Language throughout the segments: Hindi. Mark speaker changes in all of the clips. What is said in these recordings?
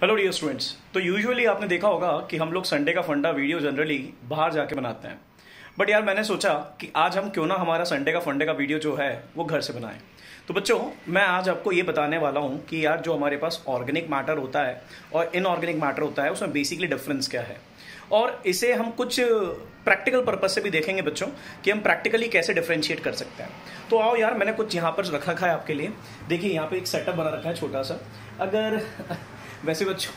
Speaker 1: हेलो डियर स्टूडेंट्स तो यूजुअली आपने देखा होगा कि हम लोग संडे का फंडा वीडियो जनरली बाहर जाके बनाते हैं बट यार मैंने सोचा कि आज हम क्यों ना हमारा संडे का फंडे का वीडियो जो है वो घर से बनाएं तो बच्चों मैं आज आपको ये बताने वाला हूँ कि यार जो हमारे पास ऑर्गेनिक मैटर होता है और इनऑर्गेनिक मैटर होता है उसमें बेसिकली डिफरेंस क्या है और इसे हम कुछ प्रैक्टिकल पर्पज से भी देखेंगे बच्चों कि हम प्रैक्टिकली कैसे डिफ्रेंशिएट कर सकते हैं तो आओ यार मैंने कुछ यहाँ पर रखा रखा है आपके लिए देखिए यहाँ पे एक सेटअप बना रखा है छोटा सा अगर वैसे बच्चों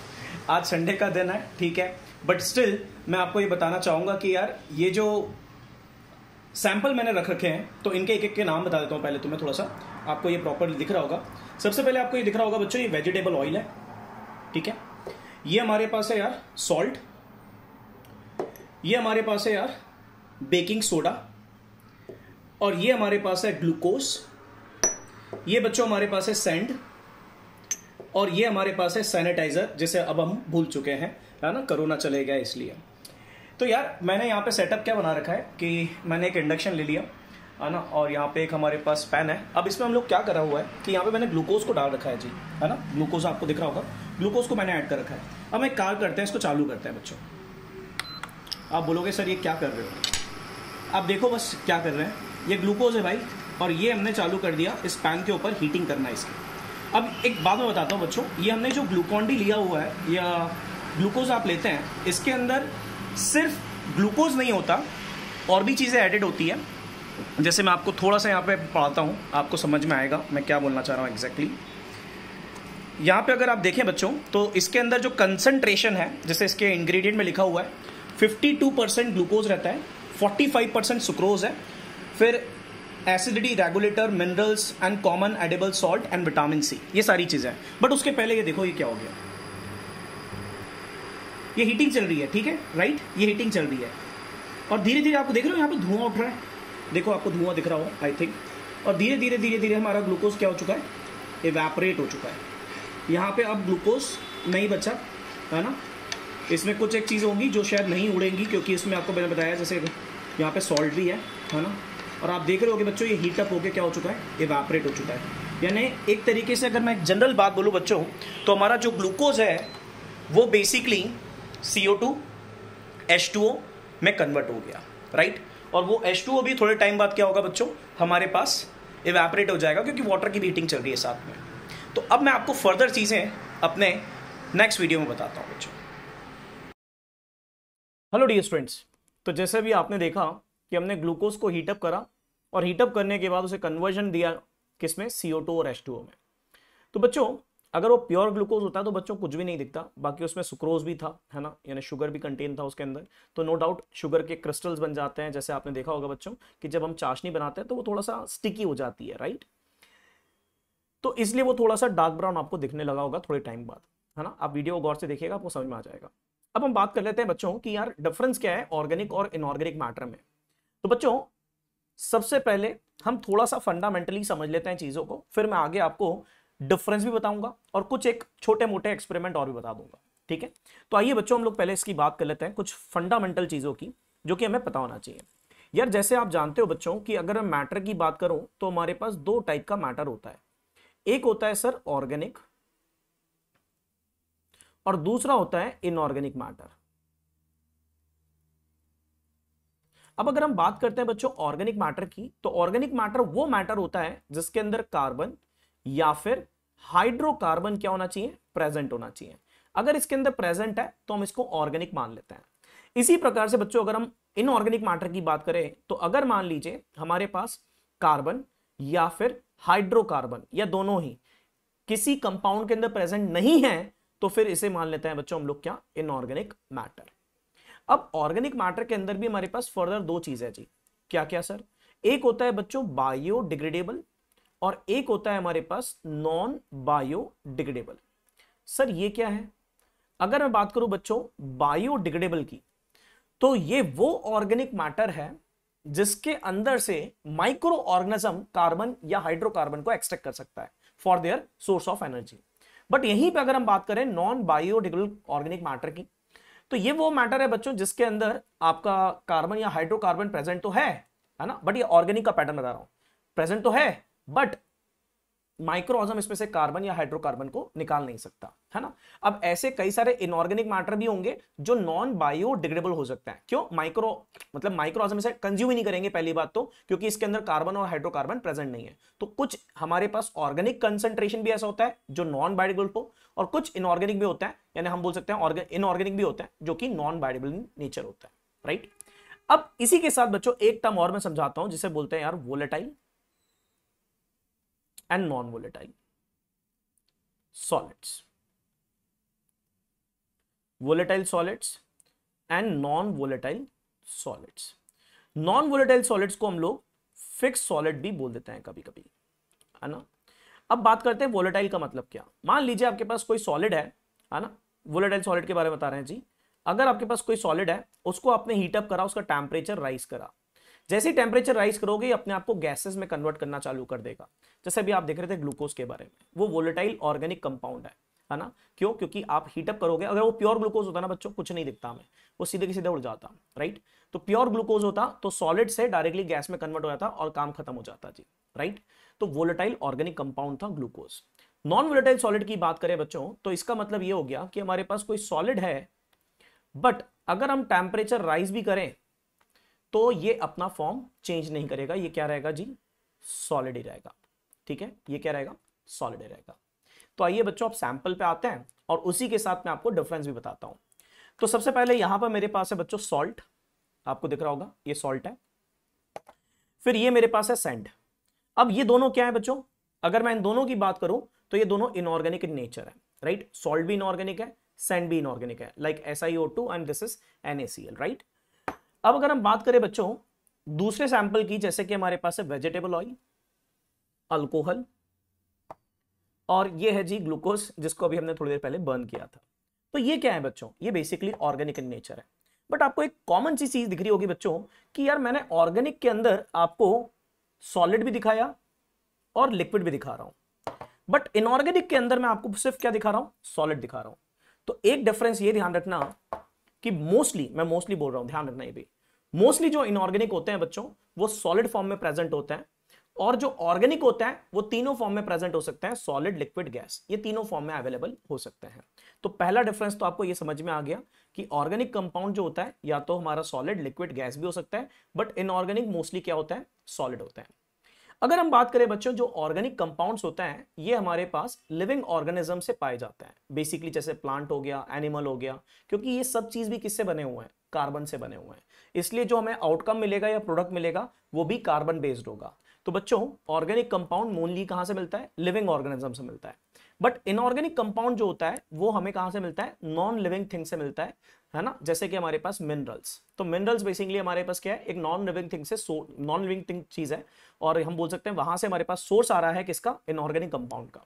Speaker 1: आज संडे का दिन है ठीक है बट स्टिल मैं आपको ये बताना चाहूंगा कि यार ये जो सैंपल मैंने रख रखे हैं तो इनके एक एक के नाम बता देता हूँ पहले तुम्हें थोड़ा सा आपको ये प्रॉपर दिख रहा होगा सबसे पहले आपको ये दिख रहा होगा बच्चों ये वेजिटेबल ऑयल है ठीक है ये हमारे पास है यार सॉल्ट ये हमारे पास है यार बेकिंग सोडा और ये हमारे पास है ग्लूकोज ये बच्चों हमारे पास है सेंड और ये हमारे पास है सैनिटाइजर जिसे अब हम भूल चुके हैं है ना कोरोना चले गया इसलिए तो यार मैंने यहाँ पे सेटअप क्या बना रखा है कि मैंने एक इंडक्शन ले लिया है ना और यहाँ पे एक हमारे पास पैन है अब इसमें हम लोग क्या करा हुआ है कि यहाँ पे मैंने ग्लूकोज को डाल रखा है जी है ना ग्लूकोज आपको दिख रहा होगा ग्लूकोज को मैंने ऐड कर रखा है अब एक कार करते हैं इसको चालू करते हैं बच्चों आप बोलोगे सर ये क्या कर रहे हो आप देखो बस क्या कर रहे हैं ये ग्लूकोज है भाई और ये हमने चालू कर दिया इस पैन के ऊपर हीटिंग करना है इसकी अब एक बात मैं बताता हूँ बच्चों ये हमने जो ग्लूकॉन डी लिया हुआ है या ग्लूकोज आप लेते हैं इसके अंदर सिर्फ ग्लूकोज नहीं होता और भी चीज़ें एडिड होती हैं जैसे मैं आपको थोड़ा सा यहाँ पे पढ़ाता हूँ आपको समझ में आएगा मैं क्या बोलना चाह रहा हूँ एग्जैक्टली यहाँ पे अगर आप देखें बच्चों तो इसके अंदर जो कंसनट्रेशन है जैसे इसके इंग्रेडिएंट में लिखा हुआ है 52 परसेंट ग्लूकोज रहता है 45 परसेंट सुक्रोज है फिर acidity regulator minerals and common edible salt and vitamin C ये सारी चीज़ें हैं बट उसके पहले ये देखो ये क्या हो गया ये हीटिंग चल रही है ठीक है राइट ये हीटिंग चल रही है और धीरे धीरे आपको देख रहे हो यहाँ पे धुआं उठ रहा है देखो आपको धुआं दिख रहा हो आई थिंक और धीरे धीरे धीरे धीरे हमारा ग्लूकोज क्या हो चुका है एवेपरेट हो चुका है यहाँ पे अब ग्लूकोज नहीं बचा है ना इसमें कुछ एक चीज़ होंगी जो शायद नहीं उड़ेंगी क्योंकि इसमें आपको मैंने बताया जैसे यहाँ पे सॉल्ट भी है है ना और आप देख रहे होगे बच्चों ये हीटअप होकर क्या हो चुका है इवेपरेट हो चुका है यानी एक तरीके से अगर मैं जनरल बात बोलूँ बच्चों तो हमारा जो ग्लूकोज है वो basically C O two H two O में कन्वर्ट हो गया राइट और वो एच टू ओ भी थोड़े टाइम बाद क्या होगा बच्चों हमारे पास इवेपरेट हो जाएगा क्योंकि वाटर की भी हीटिंग चल रही है साथ में तो अब मैं आपको फर्दर चीज़ें अपने नेक्स्ट वीडियो में बताता हूँ बच्चों हेलो डियर स्टूडेंट्स तो जैसे भी आपने देखा कि हमने ग्लूकोज को हीटअप करा और हीटअप करने के बाद उसे कन्वर्जन दिया किसमें सीओ और एच में तो बच्चों अगर वो प्योर ग्लूकोज होता है तो बच्चों कुछ भी नहीं दिखता बाकी उसमें सुक्रोज भी था है ना यानी शुगर भी कंटेन था उसके अंदर तो नो डाउट शुगर के क्रिस्टल्स बन जाते हैं जैसे आपने देखा होगा बच्चों कि जब हम चाशनी बनाते हैं तो वो थोड़ा सा स्टिकी हो जाती है राइट तो इसलिए वो थोड़ा सा डार्क ब्राउन आपको दिखने लगा होगा थोड़े टाइम बाद है ना आप वीडियो गौर से देखिएगा आपको समझ में आ जाएगा अब हम बात कर लेते हैं बच्चों की यार डिफरेंस क्या है ऑर्गेनिक और इनऑर्गेनिक मैटर में तो बच्चों सबसे पहले हम थोड़ा सा फंडामेंटली समझ लेते हैं चीज़ों को फिर मैं आगे आपको डिफरेंस भी बताऊंगा और कुछ एक छोटे मोटे एक्सपेरिमेंट और भी बता दूंगा ठीक है तो आइए बच्चों हम लोग पहले इसकी बात कर लेते हैं कुछ फंडामेंटल चीज़ों की जो कि हमें पता होना चाहिए यार जैसे आप जानते हो बच्चों कि अगर मैं मैटर की बात करूं तो हमारे पास दो टाइप का मैटर होता है एक होता है सर ऑर्गेनिक और दूसरा होता है इनऑर्गेनिक मैटर अब अगर हम बात करते हैं बच्चों ऑर्गेनिक मैटर की तो ऑर्गेनिक मैटर वो मैटर होता है जिसके अंदर कार्बन या फिर हाइड्रोकार्बन क्या होना चाहिए प्रेजेंट होना चाहिए अगर इसके अंदर प्रेजेंट है तो हम इसको ऑर्गेनिक मान लेते हैं इसी प्रकार से बच्चों अगर हम इनऑर्गेनिक मैटर की बात करें तो अगर मान लीजिए हमारे पास कार्बन या फिर हाइड्रोकार्बन या दोनों ही किसी कंपाउंड के अंदर प्रेजेंट नहीं है तो फिर इसे मान लेते हैं बच्चों हम लोग क्या इनऑर्गेनिक मैटर अब ऑर्गेनिक मैटर के अंदर भी हमारे पास फर्दर दो चीज है जी क्या क्या सर एक होता है बच्चों बायोडिग्रेडेबल और एक होता है हमारे पास नॉन बायोडिग्रेडेबल सर ये क्या है अगर मैं बात करूं बच्चों बायोडिग्रेडेबल की तो ये वो ऑर्गेनिक मैटर है जिसके अंदर से माइक्रो ऑर्गेनिज्म कार्बन या हाइड्रोकार्बन को एक्सट्रैक्ट कर सकता है for their source of energy but यहीं पे अगर हम बात करें नॉन बायोडिग्रेडेबल ऑर्गेनिक मैटर की तो ये वो मैटर है बच्चों जिसके अंदर आपका कार्बन या हाइड्रोकार्बन प्रेजेंट तो है है ना बट ये ऑर्गेनिक का पैटर्न बता रहा हूं प्रेजेंट तो है बट माइक्रोजम इसमें से कार्बन या हाइड्रोकार्बन को निकाल नहीं सकता है ना अब ऐसे कई सारे इनऑर्गेनिक मैटर भी होंगे जो नॉन बायोडिग्रेडेबल हो सकते हैं क्यों माइक्रो मतलब माइक्रोजम इसे कंज्यूम ही नहीं करेंगे पहली बात तो क्योंकि इसके अंदर कार्बन और हाइड्रोकार्बन प्रेजेंट नहीं है तो कुछ हमारे पास ऑर्गेनिक कंसेंट्रेशन भी ऐसा होता है जो नॉन बायोडिग्रेडेबल हो और कुछ इनऑर्गेनिक भी होता है यानी हम बोल सकते हैं इनऑर्गेनिक भी होता है जो कि नॉन बायोडिग्रेडेबल नेचर होता है राइट अब इसी के साथ बच्चों एक टर्म और मैं समझाता हूं जिसे बोलते हैं यार volatile and non-volatile solids. Volatile solids and non volatile solids. Non-volatile solids को हम लोग फिक्स सॉलिड भी बोल देते हैं कभी कभी है ना अब बात करते हैं वोलेटाइल का मतलब क्या मान लीजिए आपके पास कोई सॉलिड है है ना वोलेटाइल सॉलिड के बारे में बता रहे हैं जी अगर आपके पास कोई सॉलिड है उसको आपने हीटअप करा उसका टेम्परेचर राइज करा जैसे टेम्परेचर राइज करोगे अपने आप को गैसेस में कन्वर्ट करना चालू कर देगा जैसे अभी आप देख रहे थे ग्लूकोज के बारे में वो वोलेटाइल ऑर्गेनिक कंपाउंड है है ना क्यों क्योंकि आप हीटअप करोगे अगर वो प्योर ग्लूकोज होता ना बच्चों कुछ नहीं दिखता हमें वो सीधे के सीधे उड़ जाता राइट तो प्योर ग्लूकोज होता तो सॉलिड से डायरेक्टली गैस में कन्वर्ट हो जाता और काम खत्म हो जाता जी राइट तो वोलेटाइल ऑर्गेनिक कंपाउंड था ग्लूकोज नॉन वोलेटाइल सॉलिड की बात करें बच्चों तो इसका मतलब ये हो गया कि हमारे पास कोई सॉलिड है बट अगर हम टेम्परेचर राइज भी करें तो ये अपना फॉर्म चेंज नहीं करेगा ये क्या रहेगा जी सॉलिड ही रहेगा ठीक है ये क्या रहेगा सॉलिड ही रहेगा तो आइए बच्चों आप सैंपल पे आते हैं और उसी के साथ मैं आपको डिफरेंस भी बताता हूं तो सबसे पहले यहां पर मेरे पास है बच्चों सॉल्ट आपको दिख रहा होगा ये सॉल्ट है फिर ये मेरे पास है सेंड अब ये दोनों क्या है बच्चों अगर मैं इन दोनों की बात करूं तो ये दोनों इनऑर्गेनिक इन नेचर है राइट सॉल्ट भी इनऑर्गेनिक है सेंड भी इनऑर्गेनिक है like S I O two and this is N A C L right अब अगर हम बात करें बच्चों दूसरे सैंपल की जैसे कि हमारे पास है वेजिटेबल ऑयल अल्कोहल और ये है जी ग्लूकोज जिसको अभी हमने थोड़ी देर पहले बर्न किया था तो ये क्या है बच्चों ये बेसिकली ऑर्गेनिक इन नेचर है बट आपको एक कॉमन सी चीज दिख रही होगी बच्चों कि यार मैंने ऑर्गेनिक के अंदर आपको सॉलिड भी दिखाया और लिक्विड भी दिखा रहा हूं बट इनऑर्गेनिक के अंदर मैं आपको सिर्फ क्या दिखा रहा हूं सॉलिड दिखा रहा हूं तो एक डिफरेंस ये ध्यान रखना कि मोस्टली मैं मोस्टली बोल रहा हूं ध्यान रखना ये भी मोस्टली जो इनऑर्गेनिक होते हैं बच्चों वो सॉलिड फॉर्म में प्रेजेंट होते हैं और जो ऑर्गेनिक होता है वो तीनों फॉर्म में प्रेजेंट हो सकते हैं सॉलिड लिक्विड गैस ये तीनों फॉर्म में अवेलेबल हो सकते हैं तो पहला डिफरेंस तो आपको ये समझ में आ गया कि ऑर्गेनिक कंपाउंड जो होता है या तो हमारा सॉलिड लिक्विड गैस भी हो सकता है बट इनऑर्गेनिक मोस्टली क्या होता है सॉलिड होता है अगर हम बात करें बच्चों जो ऑर्गेनिक कंपाउंड्स होते हैं ये हमारे पास लिविंग ऑर्गेनिज्म से पाए जाते हैं बेसिकली जैसे प्लांट हो गया एनिमल हो गया क्योंकि ये सब चीज़ भी किससे बने हुए हैं कार्बन से बने हुए हैं इसलिए जो हमें आउटकम मिलेगा या प्रोडक्ट मिलेगा वो भी कार्बन बेस्ड होगा तो बच्चों ऑर्गेनिक कंपाउंड मोनली कहाँ से मिलता है लिविंग ऑर्गेनिज्म से मिलता है बट इनऑर्गेनिक कंपाउंड जो होता है वो हमें कहाँ से मिलता है नॉन लिविंग थिंग से मिलता है है ना जैसे कि हमारे पास मिनरल्स तो मिनरल्स बेसिकली हमारे पास क्या है एक नॉन लिविंग थिंग से नॉन लिविंग थिंग चीज है और हम बोल सकते हैं वहां से हमारे पास सोर्स आ रहा है किसका इनऑर्गेनिक कंपाउंड का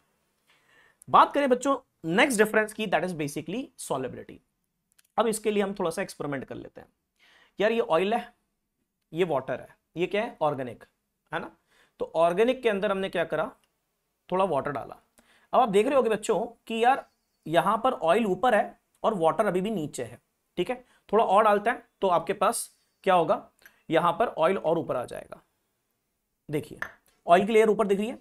Speaker 1: बात करें बच्चों नेक्स्ट डिफरेंस की दैट इज बेसिकली सॉलिबिलिटी अब इसके लिए हम थोड़ा सा एक्सपेरिमेंट कर लेते हैं यार ये ऑयल है ये वाटर है ये क्या है ऑर्गेनिक है ना तो ऑर्गेनिक के अंदर हमने क्या करा थोड़ा वाटर डाला अब आप देख रहे होगे बच्चों कि यार यहां पर ऑयल ऊपर है और वाटर अभी भी नीचे है ठीक है थोड़ा और डालते हैं तो आपके पास क्या होगा यहां पर ऑयल और ऊपर आ जाएगा देखिए ऑयल की लेयर ऊपर दिख रही है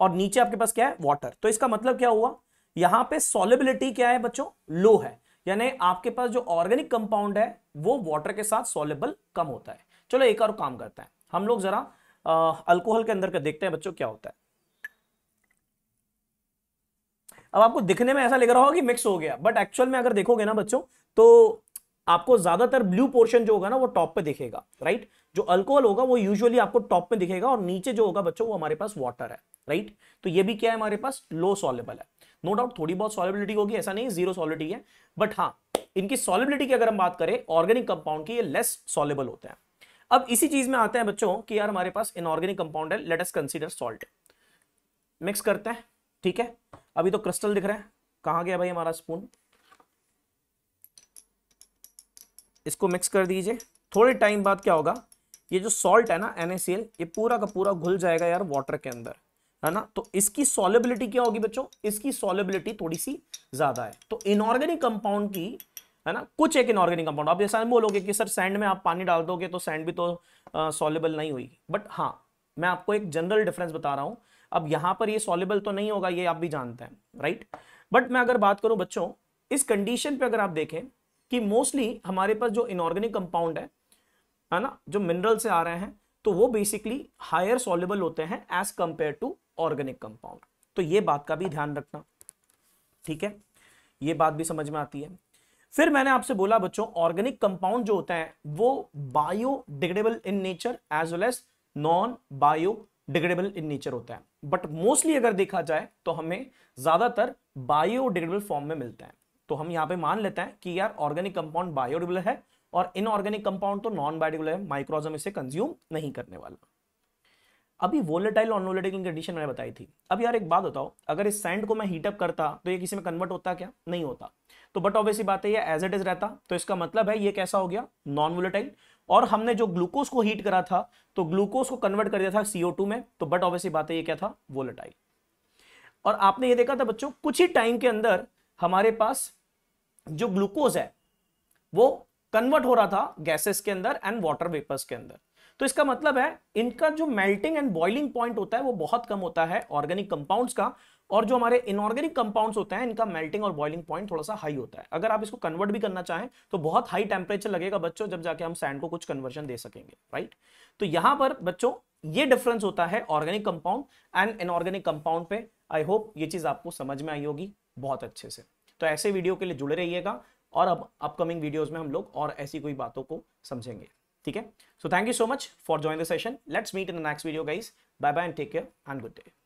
Speaker 1: और नीचे आपके पास क्या है वाटर तो इसका मतलब क्या हुआ यहां पे सोलिबिलिटी क्या है बच्चों लो है यानी आपके पास जो ऑर्गेनिक कंपाउंड है वो वाटर के साथ सोलेबल कम होता है चलो एक और काम करते हैं हम लोग जरा अल्कोहल के अंदर का देखते हैं बच्चों क्या होता है अब आपको दिखने में ऐसा लग रहा होगा कि मिक्स हो गया बट एक्चुअल में अगर देखोगे ना बच्चों तो आपको ज्यादातर ब्लू पोर्शन जो होगा ना वो टॉप पे दिखेगा राइट जो अल्कोहल होगा वो यूजुअली आपको टॉप में दिखेगा और नीचे जो होगा बच्चों वो हमारे पास वाटर है राइट तो ये भी क्या है हमारे पास लो सॉलेबल है नो no डाउट थोड़ी बहुत सॉलेबिलिटी होगी ऐसा नहीं जीरो सॉलिबिलिटी है बट हाँ इनकी सॉलिबिलिटी की अगर हम बात करें ऑर्गेनिक कंपाउंड की ये लेस सॉलेबल होते हैं अब इसी चीज में आते हैं बच्चों कि यार हमारे पास इनऑर्गेनिक कंपाउंड है लेट कंसिडर सॉल्ट मिक्स करते हैं ठीक है अभी तो क्रिस्टल दिख रहा है कहाँ गया भाई हमारा स्पून इसको मिक्स कर दीजिए थोड़े टाइम बाद क्या होगा ये जो सॉल्ट है ना एन ये पूरा का पूरा घुल जाएगा यार वाटर के अंदर है ना तो इसकी सॉलिबिलिटी क्या होगी बच्चों इसकी सॉलिबिलिटी थोड़ी सी ज्यादा है तो इनऑर्गेनिक कंपाउंड की है ना कुछ एक इनऑर्गेनिक कंपाउंड आप जैसा बोलोगे कि सर सैंड में आप पानी डाल दोगे तो सैंड भी तो सॉलेबल नहीं हुई बट हाँ मैं आपको एक जनरल डिफरेंस बता रहा हूँ अब यहां पर ये सॉलेबल तो नहीं होगा ये आप भी जानते हैं राइट बट मैं अगर बात करूं बच्चों इस कंडीशन पे अगर आप देखें कि मोस्टली हमारे पास जो इनऑर्गेनिक कंपाउंड है है ना जो मिनरल से आ रहे हैं तो वो बेसिकली हायर सॉलेबल होते हैं as compared to organic compound तो ये बात का भी ध्यान रखना ठीक है ये बात भी समझ में आती है फिर मैंने आपसे बोला बच्चों ऑर्गेनिक कंपाउंड जो होते हैं वो biodegradable in nature as well as non biodegradable in nature होता है बट मोस्टली अगर देखा जाए तो हमें ज्यादातर बायोडिग्रेडेबल फॉर्म में मिलता है तो हम यहाँ पे मान लेते हैं कि यार ऑर्गेनिक कंपाउंड बायोडिग्रेडेबल है और इनऑर्गेनिक कंपाउंड तो नॉन बायोडिग्रेडेबल है माइक्रोजम इसे कंज्यूम नहीं करने वाला अभी वोलेटाइल और नोलेटाइल कंडीशन मैंने बताई थी अब यार एक बात बताओ अगर इस सैंड को मैं हीटअप करता तो ये किसी में कन्वर्ट होता क्या नहीं होता तो बट ऑब्वियसली बात है ये एज इट इज रहता तो इसका मतलब है ये कैसा हो गया नॉन वोलेटाइल और हमने जो ग्लूकोज को हीट करा था तो ग्लूकोज को कन्वर्ट कर दिया था टू में तो बट ऑब्वियसली बात है ये क्या था वोलेटाइल और आपने ये देखा था बच्चों कुछ ही टाइम के अंदर हमारे पास जो ग्लूकोज है वो कन्वर्ट हो रहा था गैसेस के अंदर एंड वाटर वेपर्स के अंदर तो इसका मतलब है इनका जो मेल्टिंग एंड बॉइलिंग पॉइंट होता है वो बहुत कम होता है ऑर्गेनिक कंपाउंड्स का और जो हमारे इनऑर्गेनिक कंपाउंड्स होते हैं इनका मेल्टिंग और बॉइलिंग पॉइंट थोड़ा सा हाई होता है अगर आप इसको कन्वर्ट भी करना चाहें तो बहुत हाई टेम्परेचर लगेगा बच्चों जब जाके हम सैंड को कुछ कन्वर्जन दे सकेंगे राइट तो यहां पर बच्चों ये डिफरेंस होता है organic compound and inorganic compound पे आई होप ये चीज आपको समझ में आई होगी बहुत अच्छे से तो ऐसे वीडियो के लिए जुड़े रहिएगा और अब अपकमिंग वीडियोज में हम लोग और ऐसी कोई बातों को समझेंगे ठीक है so thank you so much for join the session let's meet in the next video guys bye bye and take care and good day